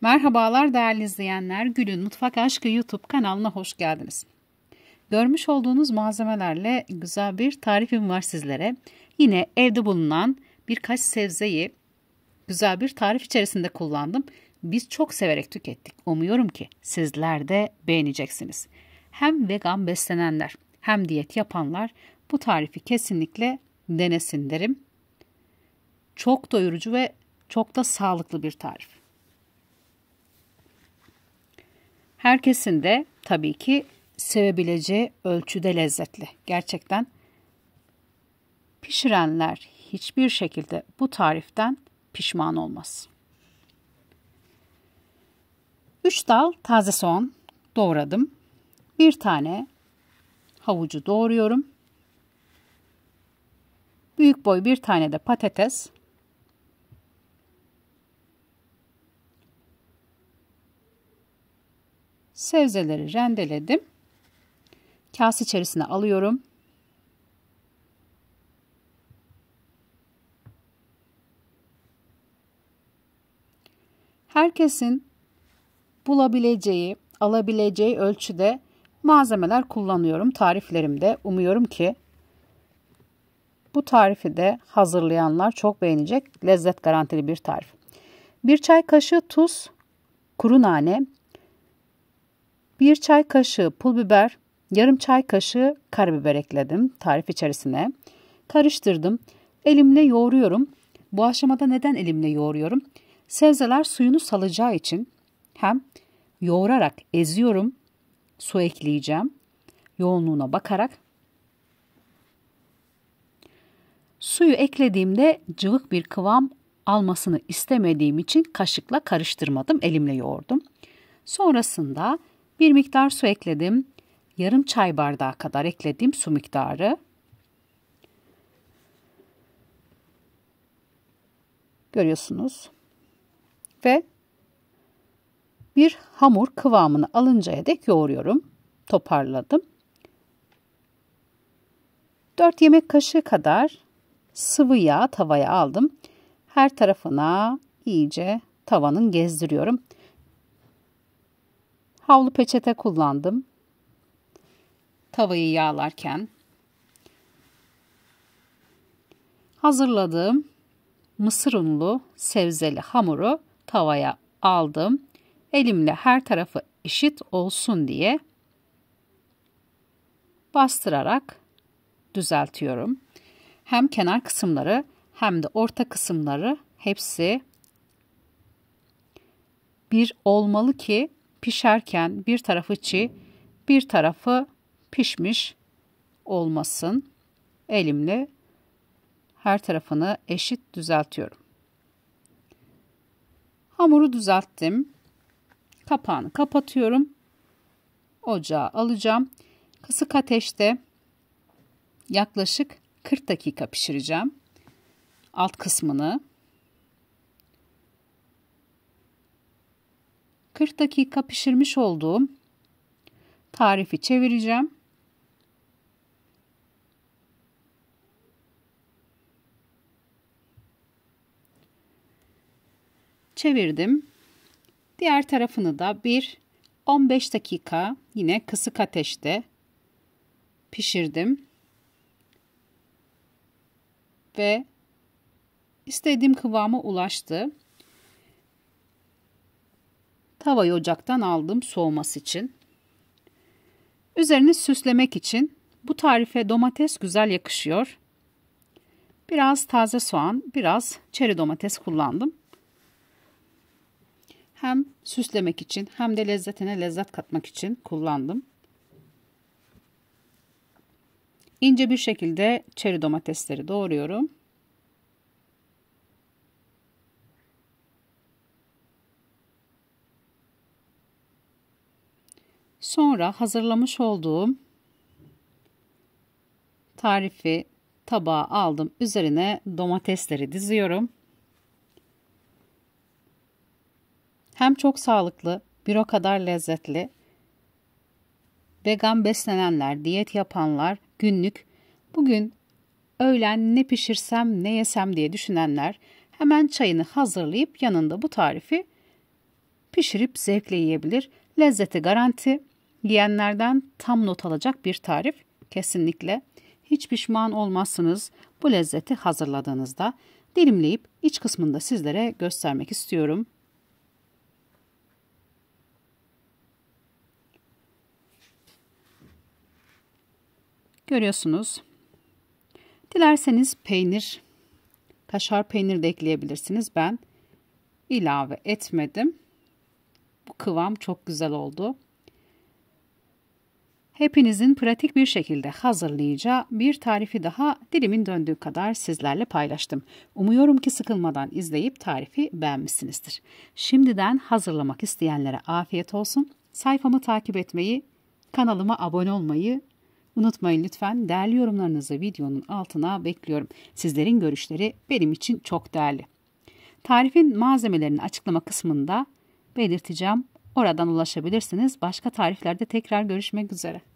Merhabalar değerli izleyenler, Gül'ün Mutfak Aşkı YouTube kanalına hoş geldiniz. Görmüş olduğunuz malzemelerle güzel bir tarifim var sizlere. Yine evde bulunan birkaç sebzeyi güzel bir tarif içerisinde kullandım. Biz çok severek tükettik. Umuyorum ki sizler de beğeneceksiniz. Hem vegan beslenenler hem diyet yapanlar bu tarifi kesinlikle denesin derim. Çok doyurucu ve çok da sağlıklı bir tarif. Herkesin de tabii ki sevebileceği ölçüde lezzetli. Gerçekten pişirenler hiçbir şekilde bu tariften pişman olmaz. 3 dal taze soğan doğradım. Bir tane havucu doğruyorum. Büyük boy bir tane de patates sebzeleri rendeledim. Kase içerisine alıyorum. Herkesin bulabileceği, alabileceği ölçüde malzemeler kullanıyorum tariflerimde. Umuyorum ki bu tarifi de hazırlayanlar çok beğenecek. Lezzet garantili bir tarif. Bir çay kaşığı tuz, kuru nane, 1 çay kaşığı pul biber, yarım çay kaşığı karabiber ekledim tarif içerisine. Karıştırdım. Elimle yoğuruyorum. Bu aşamada neden elimle yoğuruyorum? Sebzeler suyunu salacağı için hem yoğurarak eziyorum, su ekleyeceğim. Yoğunluğuna bakarak Suyu eklediğimde cıvık bir kıvam almasını istemediğim için kaşıkla karıştırmadım, elimle yoğurdum. Sonrasında bir miktar su ekledim. Yarım çay bardağı kadar eklediğim su miktarı. Görüyorsunuz. Ve bir hamur kıvamını alıncaya dek yoğuruyorum. Toparladım. 4 yemek kaşığı kadar sıvı yağ tavaya aldım. Her tarafına iyice tavanın gezdiriyorum. Havlu peçete kullandım. Tavayı yağlarken hazırladığım mısır unlu sebzeli hamuru tavaya aldım. Elimle her tarafı eşit olsun diye bastırarak düzeltiyorum. Hem kenar kısımları hem de orta kısımları hepsi bir olmalı ki pişerken bir tarafı çiğ, bir tarafı pişmiş olmasın. Elimle her tarafını eşit düzeltiyorum. Hamuru düzelttim. Kapağını kapatıyorum. Ocağa alacağım. Kısık ateşte yaklaşık 40 dakika pişireceğim. Alt kısmını 40 dakika pişirmiş olduğum tarifi çevireceğim. Çevirdim. Diğer tarafını da bir 15 dakika yine kısık ateşte pişirdim. Ve istediğim kıvama ulaştı. Tavayı ocaktan aldım soğuması için. Üzerini süslemek için bu tarife domates güzel yakışıyor. Biraz taze soğan, biraz çeri domates kullandım. Hem süslemek için hem de lezzetine lezzet katmak için kullandım. İnce bir şekilde çeri domatesleri doğruyorum. Sonra hazırlamış olduğum tarifi tabağa aldım. Üzerine domatesleri diziyorum. Hem çok sağlıklı, bir o kadar lezzetli. Vegan beslenenler, diyet yapanlar, günlük, bugün öğlen ne pişirsem ne yesem diye düşünenler hemen çayını hazırlayıp yanında bu tarifi pişirip zevkle yiyebilir. Lezzeti garanti. Yiyenlerden tam not alacak bir tarif kesinlikle. Hiç pişman olmazsınız bu lezzeti hazırladığınızda. Dilimleyip iç kısmında sizlere göstermek istiyorum. Görüyorsunuz. Dilerseniz peynir, kaşar peyniri de ekleyebilirsiniz. Ben ilave etmedim. Bu kıvam çok güzel oldu hepinizin pratik bir şekilde hazırlayacağı bir tarifi daha dilimin döndüğü kadar sizlerle paylaştım. Umuyorum ki sıkılmadan izleyip tarifi beğenmişsinizdir. Şimdiden hazırlamak isteyenlere afiyet olsun. Sayfamı takip etmeyi, kanalıma abone olmayı unutmayın lütfen. Değerli yorumlarınızı videonun altına bekliyorum. Sizlerin görüşleri benim için çok değerli. Tarifin malzemelerini açıklama kısmında belirteceğim. Oradan ulaşabilirsiniz. Başka tariflerde tekrar görüşmek üzere.